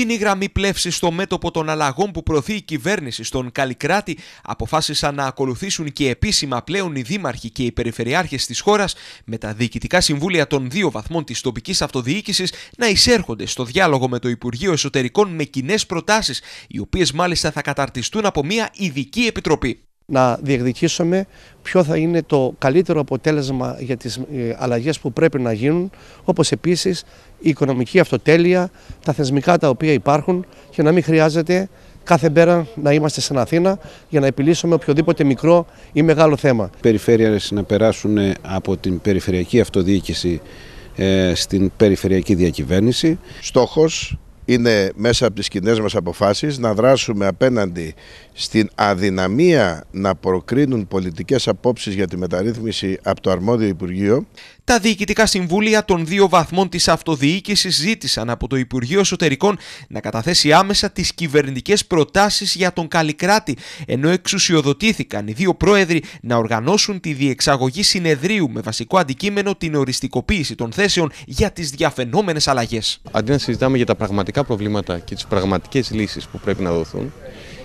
κοινή γραμμή πλεύσης στο μέτωπο των αλλαγών που προωθεί η κυβέρνηση στον Καλικράτη αποφάσισαν να ακολουθήσουν και επίσημα πλέον οι δήμαρχοι και οι περιφερειάρχες της χώρας με τα διοικητικά συμβούλια των δύο βαθμών της τοπικής αυτοδιοίκησης να εισέρχονται στο διάλογο με το Υπουργείο Εσωτερικών με κοινές προτάσεις οι οποίες μάλιστα θα καταρτιστούν από μια ειδική επιτροπή να διεκδικήσουμε ποιο θα είναι το καλύτερο αποτέλεσμα για τις ε, αλλαγές που πρέπει να γίνουν, όπως επίσης η οικονομική αυτοτέλεια, τα θεσμικά τα οποία υπάρχουν και να μην χρειάζεται κάθε μέρα να είμαστε στην Αθήνα για να επιλύσουμε οποιοδήποτε μικρό ή μεγάλο θέμα. Οι περιφέρειες να περάσουν από την περιφερειακή αυτοδιοίκηση ε, στην περιφερειακή διακυβέρνηση. Στόχος είναι μέσα από τις κοινές μας αποφάσεις να δράσουμε απέναντι στην αδυναμία να προκρίνουν πολιτικές απόψεις για τη μεταρρύθμιση από το αρμόδιο Υπουργείο. Τα διοικητικά συμβούλια των δύο βαθμών της αυτοδιοίκησης ζήτησαν από το Υπουργείο Εσωτερικών να καταθέσει άμεσα τις κυβερνητικές προτάσεις για τον καλλικράτη, ενώ εξουσιοδοτήθηκαν οι δύο πρόεδροι να οργανώσουν τη διεξαγωγή συνεδρίου με βασικό αντικείμενο την οριστικοποίηση των θέσεων για τις διαφαινόμενες αλλαγές. Αντί να συζητάμε για τα πραγματικά πραγματικά προβλήματα και τις πραγματικές λύσεις που πρέπει να δοθούν,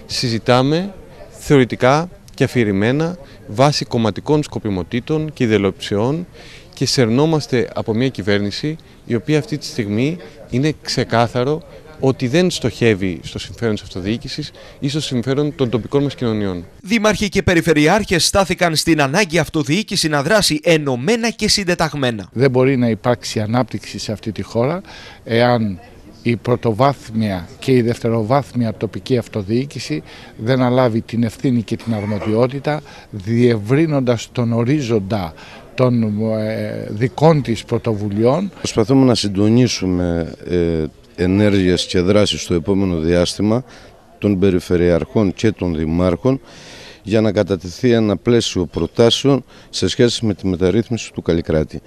συζητάμε θεωρητικά και αφηρημένα βάσει κομματικών σκοπιμοτήτων και ιδελοψιών και σερνόμαστε από μια κυβέρνηση η οποία αυτή τη στιγμή είναι ξεκάθαρο ότι δεν στοχεύει στο συμφέρον της αυτοδιοίκησης ή στο συμφέρον των τοπικών μας κοινωνιών. Δήμαρχοι και περιφερειάρχες στάθηκαν στην ανάγκη αυτοδιοίκηση να δράσει ενωμένα και συντεταγμένα. Δεν μπορεί να υπάρξει ανάπτυξη σε αυτή τη χώρα εάν η πρωτοβάθμια και η δευτεροβάθμια τοπική αυτοδιοίκηση δεν αλάβει την ευθύνη και την αρμοδιότητα διευρύνοντας τον ορίζοντα των ε, δικών της πρωτοβουλειών. Προσπαθούμε να συντονίσουμε ε, ενέργειες και δράσεις στο επόμενο διάστημα των περιφερειαρχών και των δημάρχων για να κατατεθεί ένα πλαίσιο προτάσεων σε σχέση με τη μεταρρύθμιση του καλλικράτη.